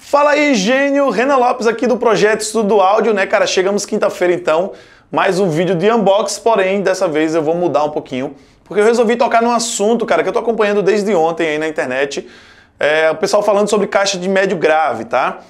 Fala aí, gênio! Renan Lopes aqui do Projeto Estudo Áudio, né, cara? Chegamos quinta-feira então, mais um vídeo de unbox, porém dessa vez eu vou mudar um pouquinho, porque eu resolvi tocar num assunto, cara, que eu tô acompanhando desde ontem aí na internet, é, o pessoal falando sobre caixa de médio grave, tá?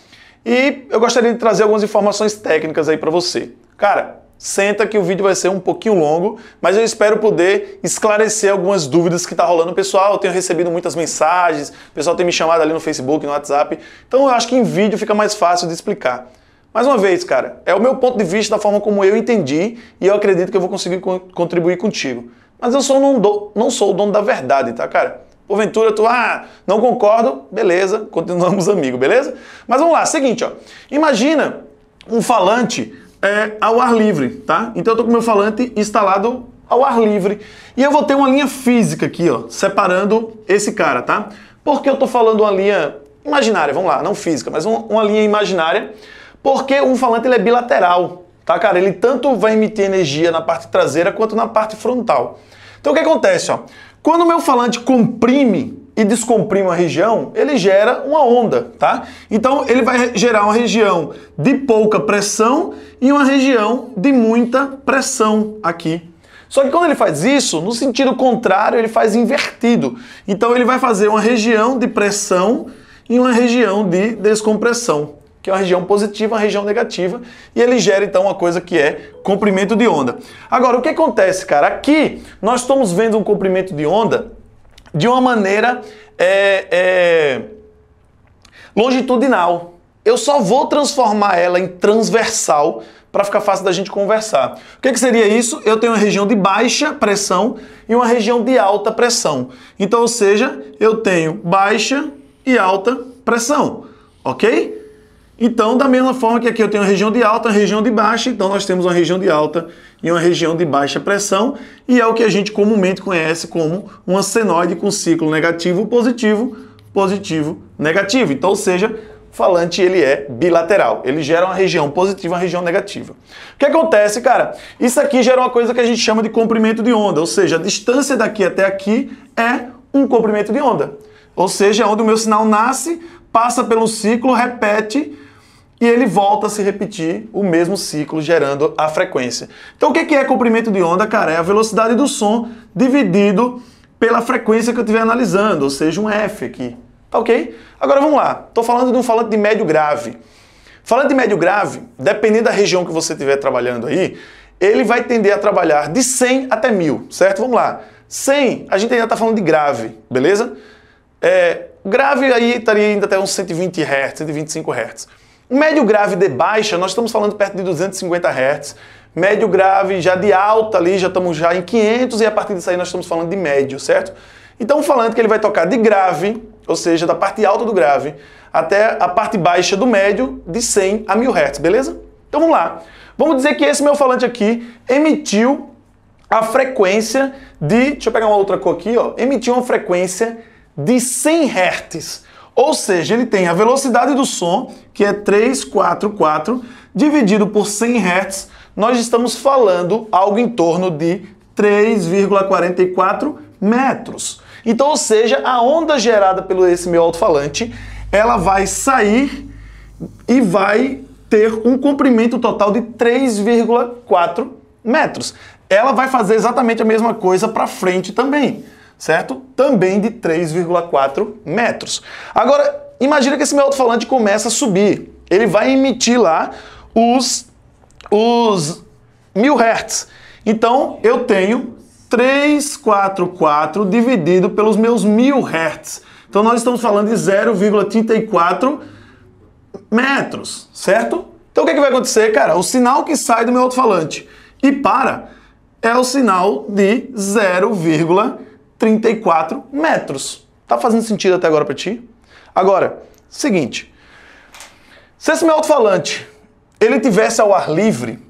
E eu gostaria de trazer algumas informações técnicas aí para você. Cara, Senta que o vídeo vai ser um pouquinho longo, mas eu espero poder esclarecer algumas dúvidas que está rolando. Pessoal, eu tenho recebido muitas mensagens, o pessoal tem me chamado ali no Facebook, no WhatsApp. Então eu acho que em vídeo fica mais fácil de explicar. Mais uma vez, cara, é o meu ponto de vista da forma como eu entendi e eu acredito que eu vou conseguir contribuir contigo. Mas eu sou, não, do, não sou o dono da verdade, tá, cara? Porventura, tu, ah, não concordo, beleza, continuamos amigo, beleza? Mas vamos lá, seguinte, ó. Imagina um falante é, ao ar livre, tá? Então eu tô com meu falante instalado ao ar livre. E eu vou ter uma linha física aqui, ó, separando esse cara, tá? Porque eu tô falando uma linha imaginária, vamos lá, não física, mas uma, uma linha imaginária, porque um falante ele é bilateral, tá, cara? Ele tanto vai emitir energia na parte traseira quanto na parte frontal. Então o que acontece, ó? Quando o meu falante comprime e descomprime uma região, ele gera uma onda, tá? Então ele vai gerar uma região de pouca pressão e uma região de muita pressão aqui. Só que quando ele faz isso, no sentido contrário, ele faz invertido. Então ele vai fazer uma região de pressão e uma região de descompressão, que é uma região positiva, uma região negativa, e ele gera então uma coisa que é comprimento de onda. Agora, o que acontece, cara? Aqui nós estamos vendo um comprimento de onda de uma maneira é, é, longitudinal. Eu só vou transformar ela em transversal para ficar fácil da gente conversar. O que, que, seria isso? Eu tenho uma região de baixa pressão e uma região de alta pressão. Então, ou seja, eu tenho baixa e alta pressão, ok? Então, da mesma forma que aqui eu tenho uma região de alta, uma região de baixa, então nós temos uma região de alta e uma região de baixa pressão, e é o que a gente comumente conhece como uma senoide com ciclo negativo positivo, positivo negativo. Então, ou seja, o falante ele é bilateral, ele gera uma região positiva e uma região negativa. O que acontece, cara? Isso aqui gera uma coisa que a gente chama de comprimento de onda, ou seja, a distância daqui até aqui é um comprimento de onda. Ou seja, é onde o meu sinal nasce, passa pelo ciclo, repete e ele volta a se repetir o mesmo ciclo, gerando a frequência. Então, o é que é comprimento de onda, cara? É a velocidade do som dividido pela frequência que eu estiver analisando, ou seja, um F aqui. Tá ok? Agora vamos lá. Estou falando de um falante de médio grave. Falante de médio grave, dependendo da região que você estiver trabalhando aí, ele vai tender a trabalhar de 100 até 1000, certo? Vamos lá. 100, a gente ainda está falando de grave, beleza? É, grave aí estaria ainda até uns 120 Hz, 125 Hz. Médio grave de baixa, nós estamos falando perto de 250 Hz. Médio grave já de alta ali, já estamos já em 500 e a partir disso aí nós estamos falando de médio, certo? Então falando que ele vai tocar de grave, ou seja, da parte alta do grave, até a parte baixa do médio, de 100 a 1000 Hz, beleza? Então vamos lá. Vamos dizer que esse meu falante aqui emitiu a frequência de, deixa eu pegar uma outra cor aqui, ó, emitiu uma frequência de 100 Hz. Ou seja, ele tem a velocidade do som, que é 344, dividido por 100 Hz, nós estamos falando algo em torno de 3,44 metros. Então, ou seja, a onda gerada pelo esse meu alto-falante, ela vai sair e vai ter um comprimento total de 3,4 metros. Ela vai fazer exatamente a mesma coisa para frente também certo? Também de 3,4 metros. Agora, imagina que esse meu alto-falante começa a subir. Ele vai emitir lá os, os 1000 Hz. Então, eu tenho 344 dividido pelos meus 1000 Hz. Então, nós estamos falando de 0,34 metros, certo? Então, o que, é que vai acontecer, cara? O sinal que sai do meu alto-falante e para é o sinal de 0,34 34 metros. Tá fazendo sentido até agora para ti? Agora, seguinte. Se esse meu alto-falante ele tivesse ao ar livre,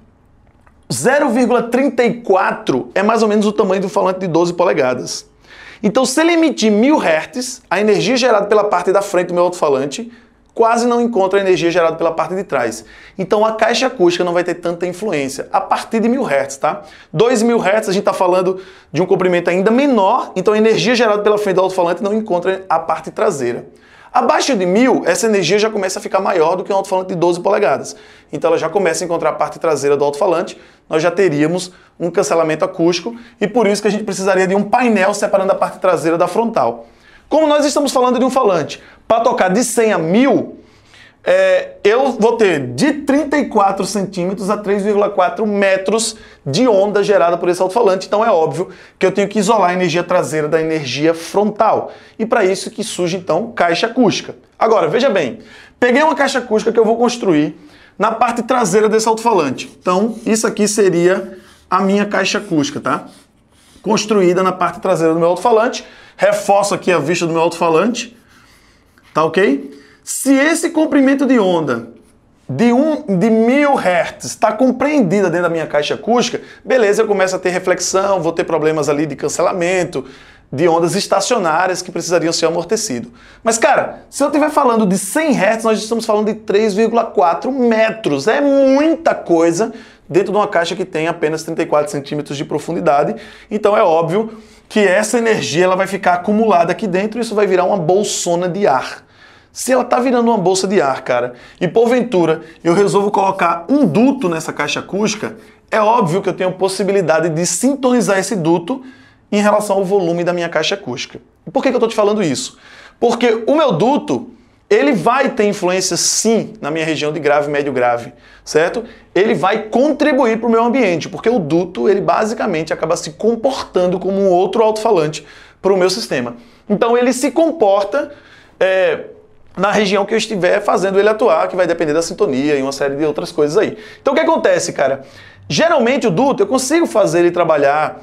0,34 é mais ou menos o tamanho do falante de 12 polegadas. Então, se ele emitir 1000 Hz, a energia gerada pela parte da frente do meu alto-falante quase não encontra a energia gerada pela parte de trás. Então a caixa acústica não vai ter tanta influência, a partir de 1000 Hz, tá? 2000 Hz a gente está falando de um comprimento ainda menor, então a energia gerada pela frente do alto-falante não encontra a parte traseira. Abaixo de 1000, essa energia já começa a ficar maior do que um alto-falante de 12 polegadas. Então ela já começa a encontrar a parte traseira do alto-falante, nós já teríamos um cancelamento acústico e por isso que a gente precisaria de um painel separando a parte traseira da frontal. Como nós estamos falando de um falante, para tocar de 100 a 1000, é, eu vou ter de 34 centímetros a 3,4 metros de onda gerada por esse alto-falante, então é óbvio que eu tenho que isolar a energia traseira da energia frontal. E para isso que surge então caixa acústica. Agora, veja bem, peguei uma caixa acústica que eu vou construir na parte traseira desse alto-falante. Então, isso aqui seria a minha caixa acústica, tá? construída na parte traseira do meu alto-falante. Reforço aqui a vista do meu alto-falante. Tá ok? Se esse comprimento de onda de, um, de 1000 Hz está compreendida dentro da minha caixa acústica, beleza, eu começo a ter reflexão, vou ter problemas ali de cancelamento, de ondas estacionárias que precisariam ser amortecido. Mas, cara, se eu estiver falando de 100 Hz, nós estamos falando de 3,4 metros. É muita coisa dentro de uma caixa que tem apenas 34 centímetros de profundidade. Então é óbvio que essa energia ela vai ficar acumulada aqui dentro e isso vai virar uma bolsona de ar. Se ela está virando uma bolsa de ar, cara, e porventura eu resolvo colocar um duto nessa caixa acústica, é óbvio que eu tenho possibilidade de sintonizar esse duto em relação ao volume da minha caixa acústica. Por que, que eu estou te falando isso? Porque o meu duto ele vai ter influência sim na minha região de grave, médio grave, certo? Ele vai contribuir para o meu ambiente, porque o duto ele basicamente acaba se comportando como um outro alto-falante para o meu sistema. Então ele se comporta é, na região que eu estiver fazendo ele atuar, que vai depender da sintonia e uma série de outras coisas aí. Então o que acontece, cara? Geralmente o duto eu consigo fazer ele trabalhar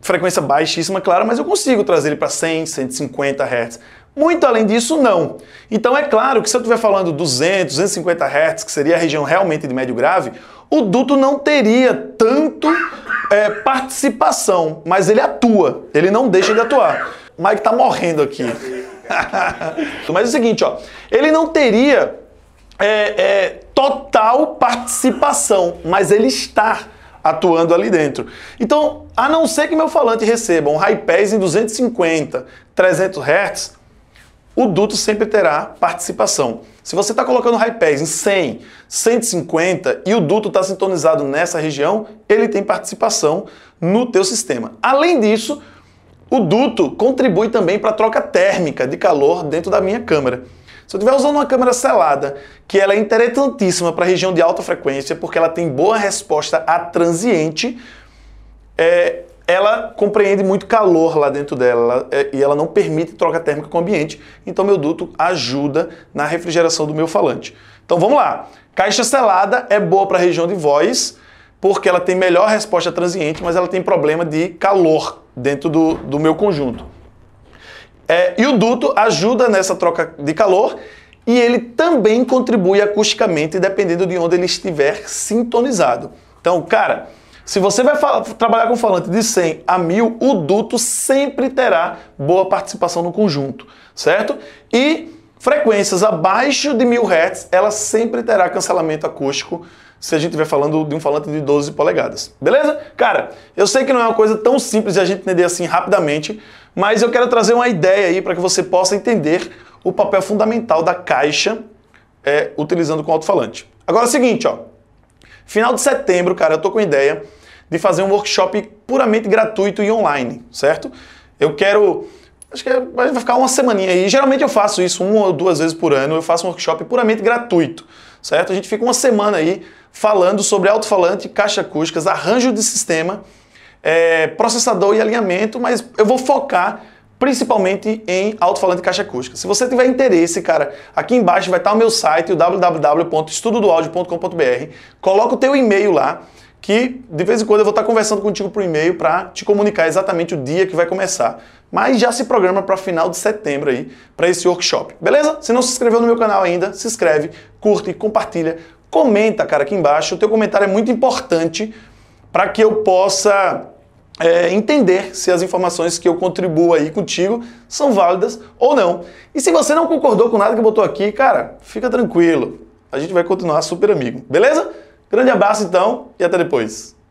frequência baixíssima, claro, mas eu consigo trazer ele para 100, 150 Hz. Muito além disso, não. Então é claro que se eu estiver falando 200, 250 Hz, que seria a região realmente de médio grave, o duto não teria tanto é, participação, mas ele atua, ele não deixa de atuar. O Mike tá morrendo aqui. mas é o seguinte, ó, ele não teria é, é, total participação, mas ele está atuando ali dentro. Então, a não ser que meu falante receba um high pass em 250, 300 Hz, o duto sempre terá participação. Se você está colocando high pass em 100, 150 e o duto está sintonizado nessa região, ele tem participação no teu sistema. Além disso, o duto contribui também para a troca térmica de calor dentro da minha câmera. Se eu estiver usando uma câmera selada, que ela é interessantíssima para a região de alta frequência, porque ela tem boa resposta a transiente, é, ela compreende muito calor lá dentro dela ela, é, e ela não permite troca térmica com o ambiente. Então, meu duto ajuda na refrigeração do meu falante. Então, vamos lá. Caixa selada é boa para a região de voz porque ela tem melhor resposta transiente, mas ela tem problema de calor dentro do, do meu conjunto. É, e o duto ajuda nessa troca de calor e ele também contribui acusticamente, dependendo de onde ele estiver sintonizado. Então, cara, se você vai trabalhar com falante de 100 a 1000, o duto sempre terá boa participação no conjunto, certo? E frequências abaixo de 1000 Hz, ela sempre terá cancelamento acústico se a gente estiver falando de um falante de 12 polegadas. Beleza? Cara, eu sei que não é uma coisa tão simples de a gente entender assim rapidamente, mas eu quero trazer uma ideia aí para que você possa entender o papel fundamental da caixa é, utilizando com alto-falante. Agora é o seguinte, ó. Final de setembro, cara, eu tô com ideia de fazer um workshop puramente gratuito e online, certo? Eu quero acho que é, vai ficar uma semaninha aí. Geralmente eu faço isso uma ou duas vezes por ano, eu faço um workshop puramente gratuito, certo? A gente fica uma semana aí falando sobre alto-falante, caixa acústicas, arranjo de sistema, é, processador e alinhamento, mas eu vou focar principalmente em alto-falante caixa acústica. Se você tiver interesse, cara, aqui embaixo vai estar o meu site, o www.estudodoaudio.com.br. Coloca o teu e-mail lá, que de vez em quando eu vou estar conversando contigo por e-mail para te comunicar exatamente o dia que vai começar. Mas já se programa para final de setembro aí, para esse workshop. Beleza? Se não se inscreveu no meu canal ainda, se inscreve, curte, compartilha, comenta, cara, aqui embaixo. O teu comentário é muito importante para que eu possa é, entender se as informações que eu contribuo aí contigo são válidas ou não. E se você não concordou com nada que botou aqui, cara, fica tranquilo. A gente vai continuar super amigo, beleza? Grande abraço então e até depois.